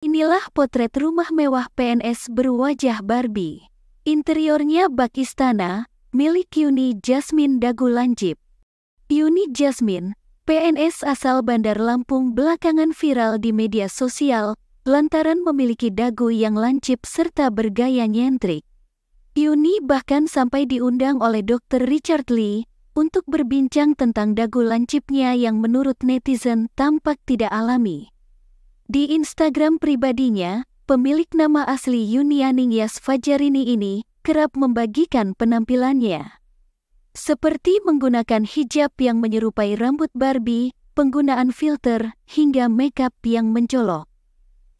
Inilah potret rumah mewah PNS berwajah Barbie. Interiornya bak istana, milik Yuni Jasmine dagu Dagulanjib. Yuni Jasmine, PNS asal Bandar Lampung belakangan viral di media sosial lantaran memiliki dagu yang lancip serta bergaya nyentrik. Yuni bahkan sampai diundang oleh Dr. Richard Lee untuk berbincang tentang dagu lancipnya yang menurut netizen tampak tidak alami. Di Instagram pribadinya, pemilik nama asli Yunianing Yas Fajarini ini kerap membagikan penampilannya. Seperti menggunakan hijab yang menyerupai rambut Barbie, penggunaan filter, hingga makeup yang mencolok.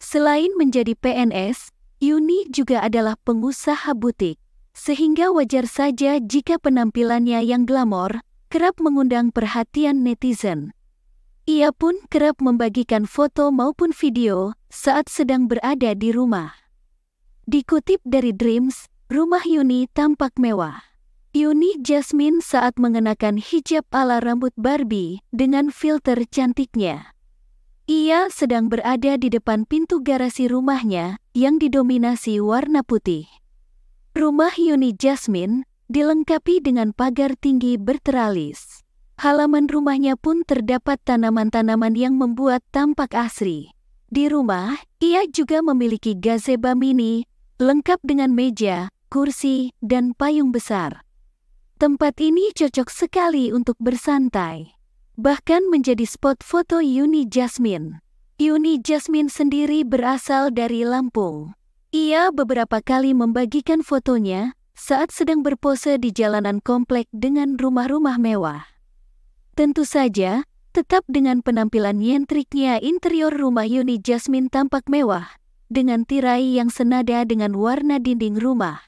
Selain menjadi PNS, Yuni juga adalah pengusaha butik, sehingga wajar saja jika penampilannya yang glamor kerap mengundang perhatian netizen. Ia pun kerap membagikan foto maupun video saat sedang berada di rumah. Dikutip dari Dreams, rumah Yuni tampak mewah. Yuni Jasmine saat mengenakan hijab ala rambut Barbie dengan filter cantiknya. Ia sedang berada di depan pintu garasi rumahnya yang didominasi warna putih. Rumah Yuni Jasmine dilengkapi dengan pagar tinggi berteralis. Halaman rumahnya pun terdapat tanaman-tanaman yang membuat tampak asri. Di rumah, ia juga memiliki gazebo mini, lengkap dengan meja, kursi, dan payung besar. Tempat ini cocok sekali untuk bersantai. Bahkan menjadi spot foto Yuni Jasmine. Yuni Jasmine sendiri berasal dari Lampung. Ia beberapa kali membagikan fotonya saat sedang berpose di jalanan komplek dengan rumah-rumah mewah. Tentu saja, tetap dengan penampilan yentriknya interior rumah Yuni Jasmine tampak mewah, dengan tirai yang senada dengan warna dinding rumah.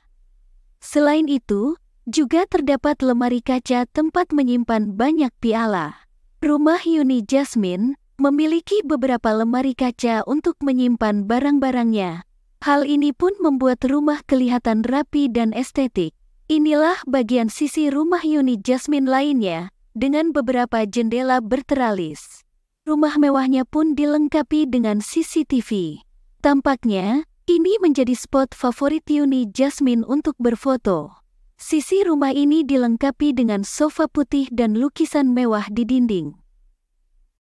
Selain itu, juga terdapat lemari kaca tempat menyimpan banyak piala. Rumah Yuni Jasmine memiliki beberapa lemari kaca untuk menyimpan barang-barangnya. Hal ini pun membuat rumah kelihatan rapi dan estetik. Inilah bagian sisi rumah Yuni Jasmine lainnya, dengan beberapa jendela berteralis. Rumah mewahnya pun dilengkapi dengan CCTV. Tampaknya, ini menjadi spot favorit Yuni Jasmine untuk berfoto. Sisi rumah ini dilengkapi dengan sofa putih dan lukisan mewah di dinding.